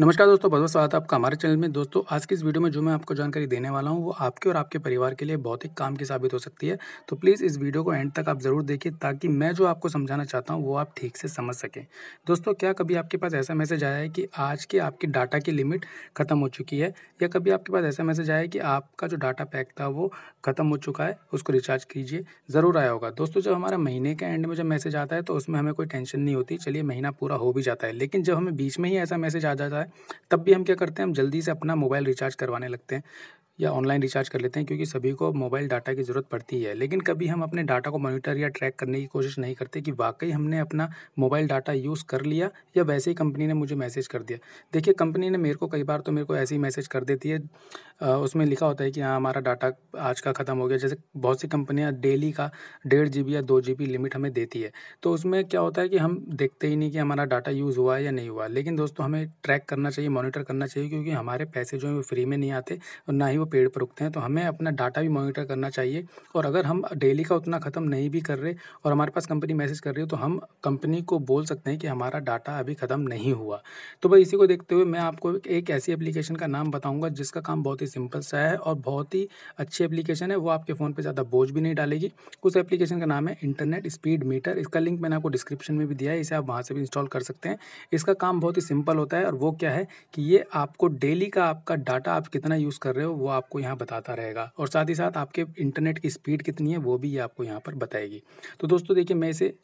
नमस्कार दोस्तों बहुत बहुत स्वागत है आपका हमारे चैनल में दोस्तों आज की इस वीडियो में जो मैं आपको जानकारी देने वाला हूँ वो आपके और आपके परिवार के लिए बहुत ही काम की साबित हो सकती है तो प्लीज़ इस वीडियो को एंड तक आप ज़रूर देखिए ताकि मैं जो आपको समझाना चाहता हूँ वो आप ठीक से समझ सकें दोस्तों क्या कभी आपके पास ऐसा मैसेज आया है कि आज के आपकी डाटा की लिमिट ख़त्म हो चुकी है या कभी आपके पास ऐसा मैसेज आया है कि आपका जो डाटा पैक था वो ख़त्म हो चुका है उसको रिचार्ज कीजिए ज़रूर आया होगा दोस्तों जब हमारा महीने के एंड में जब मैसेज आता है तो उसमें हमें कोई टेंशन नहीं होती चलिए महीना पूरा हो भी जाता है लेकिन जब हमें बीच में ही ऐसा मैसेज आ जाता है है तब भी हम क्या करते हैं हम जल्दी से अपना मोबाइल रिचार्ज करवाने लगते हैं या ऑनलाइन रिचार्ज कर लेते हैं क्योंकि सभी को मोबाइल डाटा की ज़रूरत पड़ती है लेकिन कभी हम अपने डाटा को मॉनिटर या ट्रैक करने की कोशिश नहीं करते कि वाकई हमने अपना मोबाइल डाटा यूज़ कर लिया या वैसे ही कंपनी ने मुझे मैसेज कर दिया देखिए कंपनी ने मेरे को कई बार तो मेरे को ऐसे ही मैसेज कर देती है उसमें लिखा होता है कि हाँ हमारा डाटा आज का ख़त्म हो गया जैसे बहुत सी कंपनियाँ डेली का डेढ़ जी या दो जी लिमिट हमें देती है तो उसमें क्या होता है कि हम देखते ही नहीं कि हमारा डाटा यूज़ हुआ या नहीं हुआ लेकिन दोस्तों हमें ट्रैक करना चाहिए मॉनिटर करना चाहिए क्योंकि हमारे पैसे जो हैं वो फ्री में नहीं आते और ना ही वो वो पेड़ पर रुकते हैं तो हमें अपना डाटा भी मॉनिटर करना चाहिए और अगर हम डेली का उतना ख़त्म नहीं भी कर रहे और हमारे पास कंपनी मैसेज कर रही हो तो हम कंपनी को बोल सकते हैं कि हमारा डाटा अभी ख़त्म नहीं हुआ तो भाई इसी को देखते हुए मैं आपको एक ऐसी एप्लीकेशन का नाम बताऊँगा जिसका काम बहुत ही सिंपल सा है और बहुत ही अच्छी एप्लीकेशन है वो आपके फ़ोन पर ज़्यादा बोझ भी नहीं डालेगी उस एप्लीकेशन का नाम है इंटरनेट स्पीड मीटर इसका लिंक मैंने आपको डिस्क्रिप्शन में भी दिया है इसे आप वहाँ से भी इंस्टॉल कर सकते हैं इसका काम बहुत ही सिंपल होता है और वो क्या है कि ये आपको डेली का आपका डाटा आप कितना यूज़ कर रहे हो वो आपको यहाँ बताता रहेगा और साथ ही साथ आपके इंटरनेट की स्पीड कितनी है वो भी ये आपको यहाँ पर बताएगी तो दोस्तों देखिए मैं इसे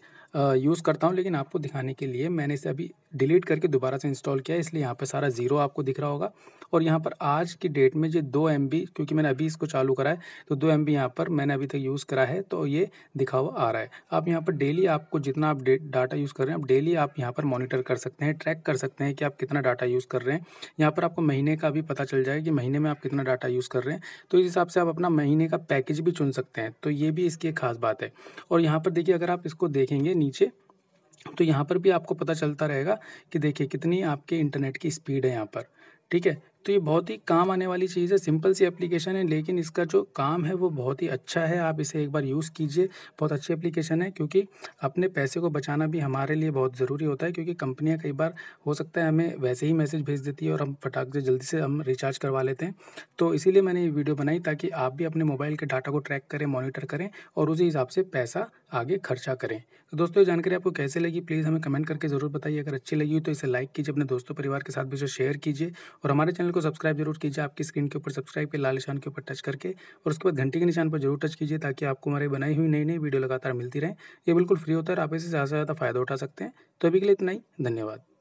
यूज़ करता हूँ लेकिन आपको दिखाने के लिए मैंने इसे अभी डिलीट करके दोबारा से इंस्टॉल किया है इसलिए यहाँ पर सारा ज़ीरो आपको दिख रहा होगा और यहाँ पर आज की डेट में जो दो एम क्योंकि मैंने अभी इसको चालू करा है तो दो एम बी यहाँ पर मैंने अभी तक यूज़ करा है तो ये दिखा हुआ आ रहा है आप यहाँ पर डेली आपको जितना आप डाटा यूज़ कर रहे हैं आप डेली आप यहाँ पर मॉनिटर कर सकते हैं ट्रैक कर सकते हैं कि आप कितना डाटा यूज़ कर रहे हैं यहाँ पर आपको महीने का भी पता चल जाएगा कि महीने में आप कितना डाटा यूज़ कर रहे हैं तो इस हिसाब से आप अपना महीने का पैकेज भी चुन सकते हैं तो ये भी इसकी एक खास बात है और यहाँ पर देखिए अगर आप इसको देखेंगे नीचे तो यहाँ पर भी आपको पता चलता रहेगा कि देखिए कितनी आपके इंटरनेट की स्पीड है यहाँ पर ठीक है तो ये बहुत ही काम आने वाली चीज़ है सिंपल सी एप्लीकेशन है लेकिन इसका जो काम है वो बहुत ही अच्छा है आप इसे एक बार यूज़ कीजिए बहुत अच्छी एप्लीकेशन है क्योंकि अपने पैसे को बचाना भी हमारे लिए बहुत ज़रूरी होता है क्योंकि कंपनियां कई बार हो सकता है हमें वैसे ही मैसेज भेज देती है और हम फटाक से जल्दी से हम रिचार्ज करवा लेते हैं तो इसीलिए मैंने ये वीडियो बनाई ताकि आप भी अपने मोबाइल के डाटा को ट्रैक करें मॉनिटर करें और उसी हिसाब से पैसा आगे खर्चा करें तो दोस्तों ये जानकारी आपको कैसे लगी प्लीज़ हमें कमेंट करके ज़रूर बताइए अगर अच्छी लगी हो तो इसे लाइक कीजिए अपने दोस्तों परिवार के साथ भी इसे शेयर कीजिए और हमारे चैनल को सब्सक्राइब जरूर कीजिए आपकी स्क्रीन के ऊपर सब्सक्राइब के लाल निशान के ऊपर टच करके और उसके बाद घंटी के निशान पर जरूर टच कीजिए ताकि आपको हमारे बनाई हुई नई नई वीडियो लगातार मिलती रहे ये बिल्कुल फ्री होता है आप इसे ज़्यादा से ज़्यादा फ़ायदा उठा सकते हैं तो अभी के लिए इतना ही धन्यवाद